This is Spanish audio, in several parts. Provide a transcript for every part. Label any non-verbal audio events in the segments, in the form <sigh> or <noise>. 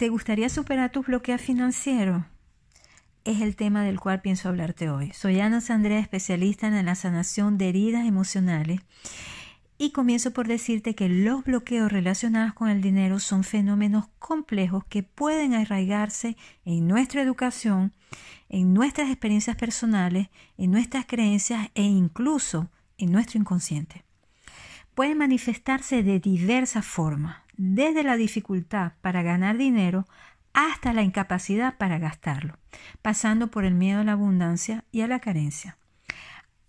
¿Te gustaría superar tus bloqueos financieros? Es el tema del cual pienso hablarte hoy. Soy Ana Sandrea, especialista en la sanación de heridas emocionales. Y comienzo por decirte que los bloqueos relacionados con el dinero son fenómenos complejos que pueden arraigarse en nuestra educación, en nuestras experiencias personales, en nuestras creencias e incluso en nuestro inconsciente. Pueden manifestarse de diversas formas, desde la dificultad para ganar dinero hasta la incapacidad para gastarlo, pasando por el miedo a la abundancia y a la carencia.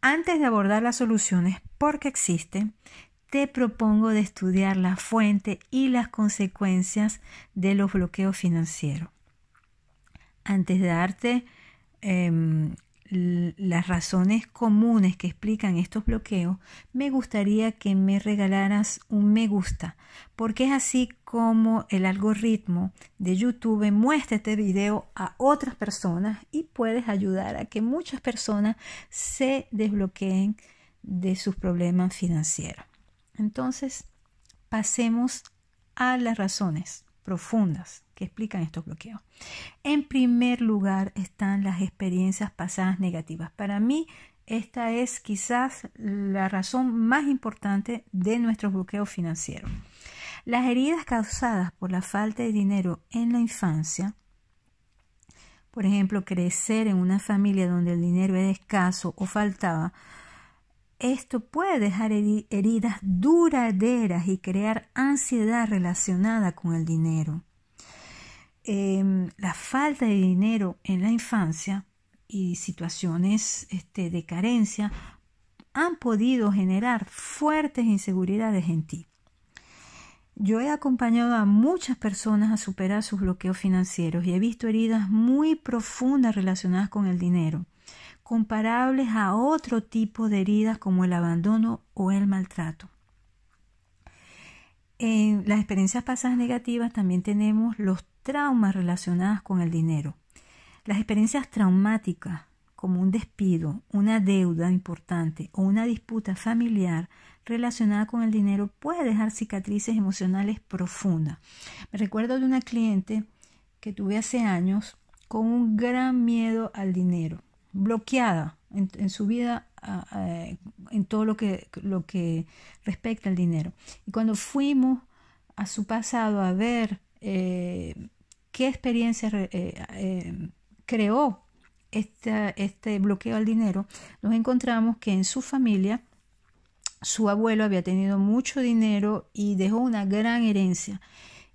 Antes de abordar las soluciones, porque existen, te propongo de estudiar la fuente y las consecuencias de los bloqueos financieros. Antes de darte em, las razones comunes que explican estos bloqueos, me gustaría que me regalaras un me gusta, porque es así como el algoritmo de YouTube muestra este video a otras personas y puedes ayudar a que muchas personas se desbloqueen de sus problemas financieros. Entonces, pasemos a las razones profundas que explican estos bloqueos. En primer lugar están las experiencias pasadas negativas. Para mí, esta es quizás la razón más importante de nuestros bloqueos financieros. Las heridas causadas por la falta de dinero en la infancia, por ejemplo, crecer en una familia donde el dinero era escaso o faltaba, esto puede dejar heridas duraderas y crear ansiedad relacionada con el dinero. Em, la falta de dinero en la infancia y situaciones este, de carencia han podido generar fuertes inseguridades en ti. Yo he acompañado a muchas personas a superar sus bloqueos financieros y he visto heridas muy profundas relacionadas con el dinero, comparables a otro tipo de heridas como el abandono o el maltrato. En las experiencias pasadas negativas también tenemos los traumas relacionadas con el dinero. Las experiencias traumáticas, como un despido, una deuda importante o una disputa familiar relacionada con el dinero, puede dejar cicatrices emocionales profundas. Me recuerdo de una cliente que tuve hace años con un gran miedo al dinero, bloqueada en, su vida en todo lo que, lo que respecta al dinero. Y cuando fuimos a su pasado a ver eh, qué experiencias eh, eh, creó este bloqueo al dinero, nos encontramos que en su familia su abuelo había tenido mucho dinero y dejó una gran herencia.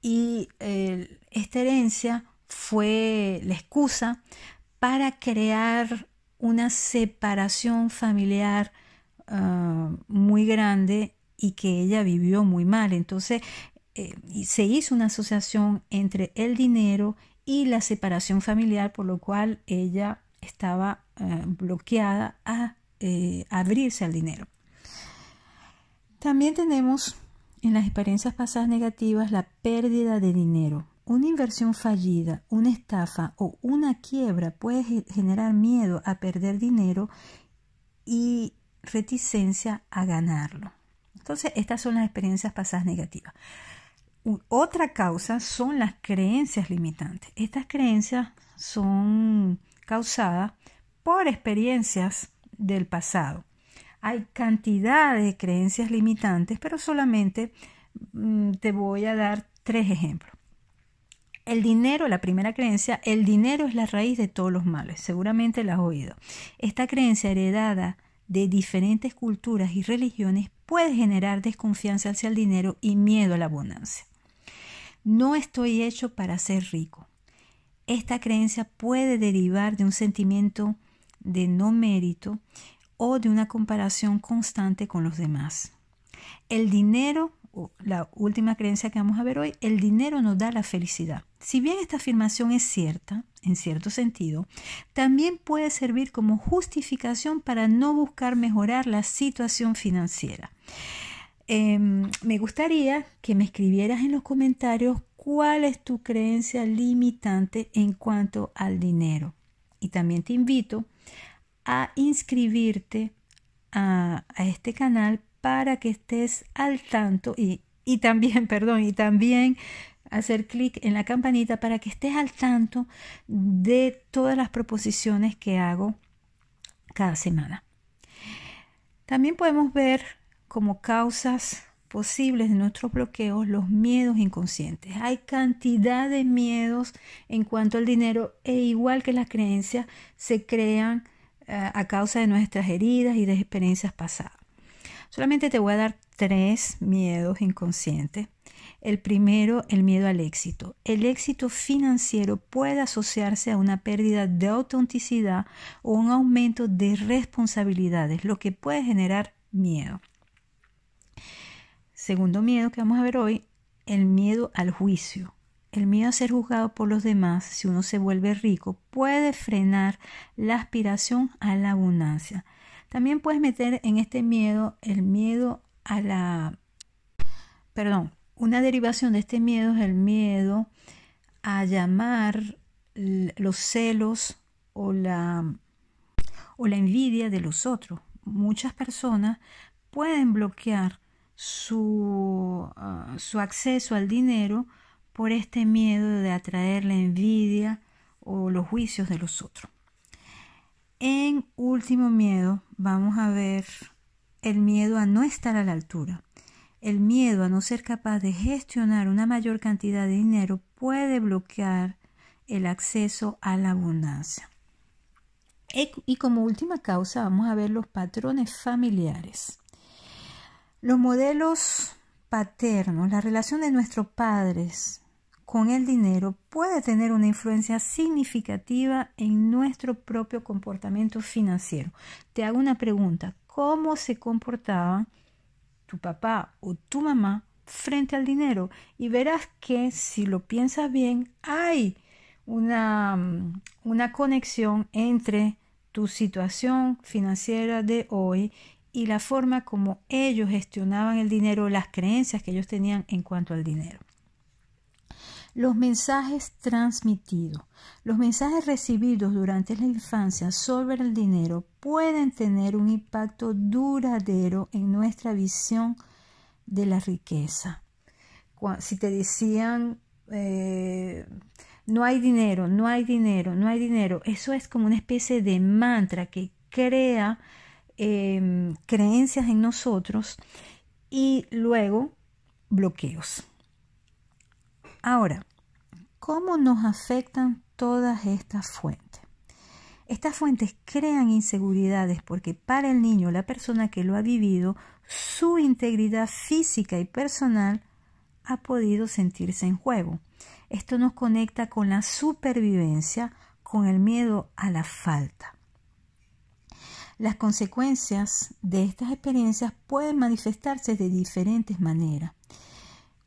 Y esta herencia fue la excusa para crear una separación familiar ah, muy grande y que ella vivió muy mal. Entonces, eh, se hizo una asociación entre el dinero y la separación familiar, por lo cual ella estaba eh, bloqueada a eh, abrirse al dinero. También tenemos en las experiencias pasadas negativas la pérdida de dinero. Una inversión fallida, una estafa o una quiebra puede generar miedo a perder dinero y reticencia a ganarlo. Entonces, estas son las experiencias pasadas negativas. Otra causa son las creencias limitantes. Estas creencias son causadas por experiencias del pasado. Hay cantidad de creencias limitantes, pero solamente mm, te voy a dar tres ejemplos. El dinero, la primera creencia, el dinero es la raíz de todos los males, seguramente la has oído. Esta creencia heredada de diferentes culturas y religiones puede generar desconfianza hacia el dinero y miedo a la abundancia no estoy hecho para ser rico. Esta creencia puede derivar de un sentimiento de no mérito o de una comparación constante con los demás. El dinero, la última creencia que vamos a ver hoy, el dinero nos da la felicidad. Si bien esta afirmación es cierta, en cierto sentido, también puede servir como justificación para no buscar mejorar la situación financiera. Em, me gustaría que me escribieras en los comentarios cuál es tu creencia limitante en cuanto al dinero. Y también te invito a inscribirte a, este canal para que estés al tanto y, y también, <laughs> perdón, y también hacer clic en la campanita para que estés al tanto de todas las proposiciones que hago cada semana. También podemos ver como causas posibles de nuestros bloqueos los miedos inconscientes. Hay cantidad de miedos en cuanto al dinero e igual que las creencias se crean eh, a causa de nuestras heridas y de experiencias pasadas. Solamente te voy a dar tres miedos inconscientes. El primero, el miedo al éxito. El éxito financiero puede asociarse a una pérdida de autenticidad o un aumento de responsabilidades, lo que puede generar miedo. Segundo miedo que vamos a ver hoy, el miedo al juicio. El miedo a ser juzgado por los demás, si uno se vuelve rico, puede frenar la aspiración a la abundancia. También puedes meter en este miedo el miedo a la... Perdón, una derivación de este miedo es el miedo a llamar los celos o la, o la envidia de los otros. Muchas personas pueden bloquear Ah, su, acceso al dinero por este miedo de atraer la envidia o los juicios de los otros. En último miedo vamos a ver el miedo a no estar a la altura. El miedo a no ser capaz de gestionar una mayor cantidad de dinero puede bloquear el acceso a la abundancia. E, y como última causa vamos a ver los patrones familiares. Los modelos paternos, la relación de nuestros padres con el dinero puede tener una influencia significativa en nuestro propio comportamiento financiero. Te hago una pregunta, ¿cómo se comportaba tu papá o tu mamá frente al dinero? Y verás que si lo piensas bien, hay una, una conexión entre tu situación financiera de hoy y la forma como ellos gestionaban el dinero, las creencias que ellos tenían en cuanto al dinero. Los mensajes transmitidos, los mensajes recibidos durante la infancia sobre el dinero pueden tener un impacto duradero en nuestra visión de la riqueza. Si te decían, eh, no hay dinero, no hay dinero, no hay dinero, eso es como una especie de mantra que crea Em, creencias en nosotros y luego bloqueos. Ahora, ¿cómo nos afectan todas estas fuentes? Estas fuentes crean inseguridades porque para el niño, la persona que lo ha vivido, su integridad física y personal ha podido sentirse en juego. Esto nos conecta con la supervivencia, con el miedo a la falta. Las consecuencias de estas experiencias pueden manifestarse de diferentes maneras.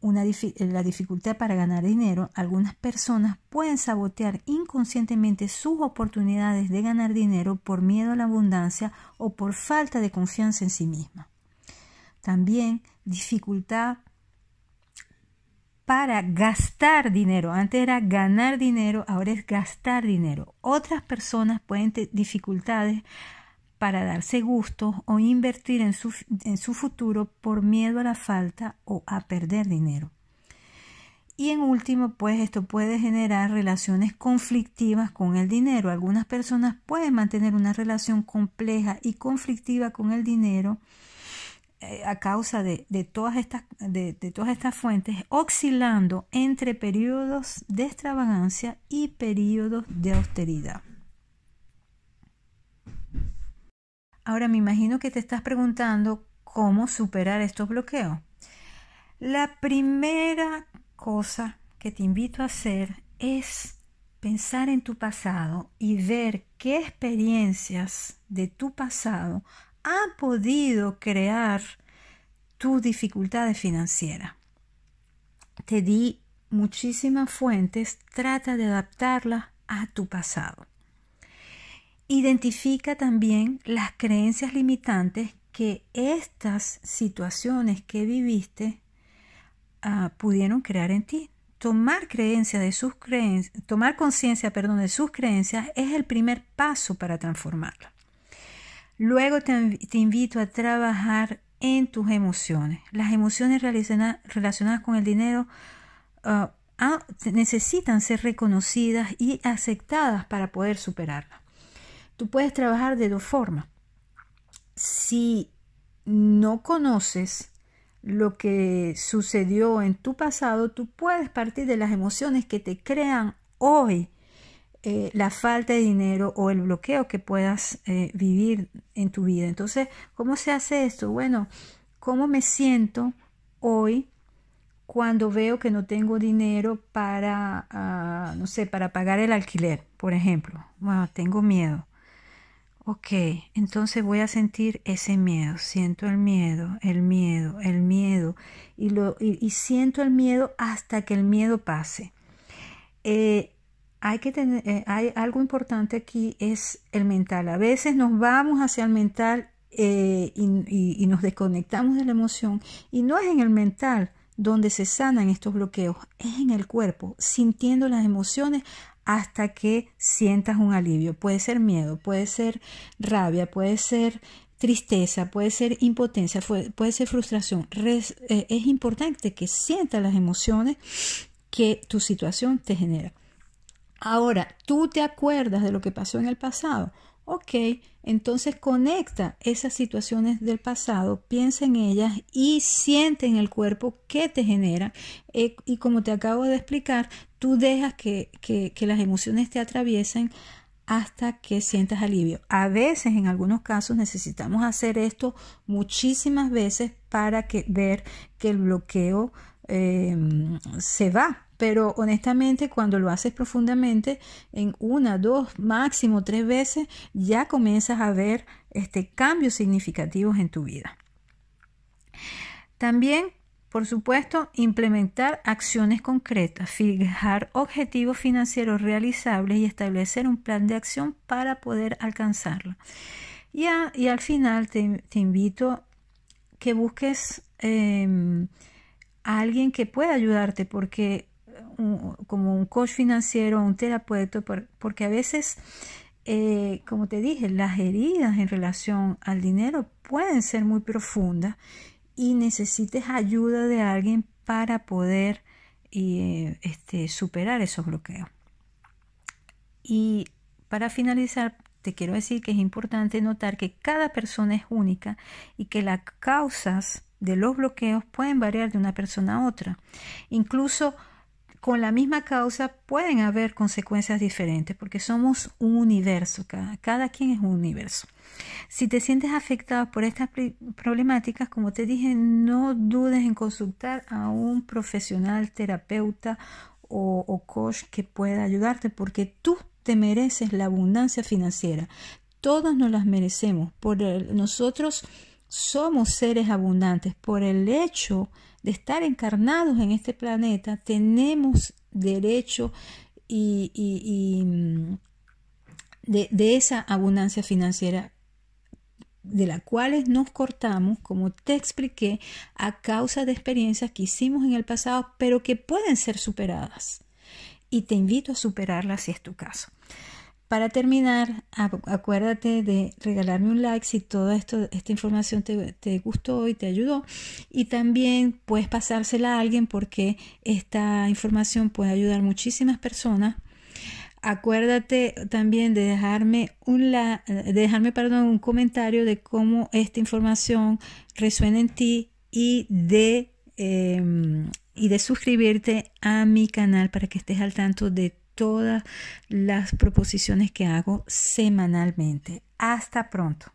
Una la dificultad para ganar dinero, algunas personas pueden sabotear inconscientemente sus oportunidades de ganar dinero por miedo a la abundancia o por falta de confianza en sí misma. También dificultad para gastar dinero. Antes era ganar dinero, ahora es gastar dinero. Otras personas pueden tener dificultades para darse gusto o invertir en su, futuro por miedo a la falta o a perder dinero. Y en último, pues esto puede generar relaciones conflictivas con el dinero. Algunas personas pueden mantener una relación compleja y conflictiva con el dinero eh, a causa de, todas estas, de todas estas fuentes, oscilando entre periodos de extravagancia y periodos de austeridad. Ahora me imagino que te estás preguntando cómo superar estos bloqueos. La primera cosa que te invito a hacer es pensar en tu pasado y ver qué experiencias de tu pasado han podido crear tus dificultades financieras. Te di muchísimas fuentes, trata de adaptarlas a tu pasado. Identifica también las creencias limitantes que estas situaciones que viviste ah, pudieron crear en ti. Tomar creencia de sus creencias, tomar conciencia, perdón, de sus creencias es el primer paso para transformarla. Luego te, invito a trabajar en tus emociones. Las emociones relacionadas con el dinero ah, ah, necesitan ser reconocidas y aceptadas para poder superarlas. Tú puedes trabajar de dos formas. Si no conoces lo que sucedió en tu pasado, tú puedes partir de las emociones que te crean hoy eh, la falta de dinero o el bloqueo que puedas eh, vivir en tu vida. Entonces, ¿cómo se hace esto? Bueno, ¿cómo me siento hoy cuando veo que no tengo dinero para, ah, no sé, para pagar el alquiler, por ejemplo? Bueno, tengo miedo. Ok, entonces voy a sentir ese miedo. Siento el miedo, el miedo, el miedo. Y, lo, y, siento el miedo hasta que el miedo pase. Eh, hay que tener, eh, hay algo importante aquí es el mental. A veces nos vamos hacia el mental eh, y, y nos desconectamos de la emoción. Y no es en el mental donde se sanan estos bloqueos, es en el cuerpo, sintiendo las emociones hasta que sientas un alivio. Puede ser miedo, puede ser rabia, puede ser tristeza, puede ser impotencia, puede ser frustración. Eh, es importante que sientas las emociones que tu situación te genera. Ahora, tú te acuerdas de lo que pasó en el pasado. Ok, entonces conecta esas situaciones del pasado, piensa en ellas y siente en el cuerpo qué te genera eh, y como te acabo de explicar, tú dejas que, las emociones te atraviesen hasta que sientas alivio. A veces, en algunos casos, necesitamos hacer esto muchísimas veces para que, ver que el bloqueo eh, se va pero honestamente cuando lo haces profundamente, en una, dos, máximo tres veces, ya comienzas a ver este, cambios significativos en tu vida. También, por supuesto, implementar acciones concretas, fijar objetivos financieros realizables y establecer un plan de acción para poder alcanzarlo. Y, y al final te, invito que busques em, a alguien que pueda ayudarte porque un, como un coach financiero, un terapeuta, porque a veces, eh, como te dije, las heridas en relación al dinero pueden ser muy profundas y necesites ayuda de alguien para poder eh, este, superar esos bloqueos. Y para finalizar, te quiero decir que es importante notar que cada persona es única y que las causas de los bloqueos pueden variar de una persona a otra. Incluso con la misma causa pueden haber consecuencias diferentes porque somos un universo, cada, quien es un universo. Si te sientes afectado por estas problemáticas, como te dije, no dudes en consultar a un profesional, terapeuta o, coach que pueda ayudarte porque tú te mereces la abundancia financiera. Todos nos las merecemos por nosotros somos seres abundantes. Por el hecho de estar encarnados en este planeta, tenemos derecho y, mm, de, de, esa abundancia financiera de la cual nos cortamos, como te expliqué, a causa de experiencias que hicimos en el pasado, pero que pueden ser superadas. Y te invito a superarlas si es tu caso. Para terminar, acuérdate de regalarme un like si toda esto, esta información te, gustó y te ayudó. Y también puedes pasársela a alguien porque esta información puede ayudar muchísimas personas. Acuérdate también de dejarme un, perdón, un comentario de cómo esta información resuena en ti y de, em, y de suscribirte a mi canal para que estés al tanto de todas las proposiciones que hago semanalmente. Hasta pronto.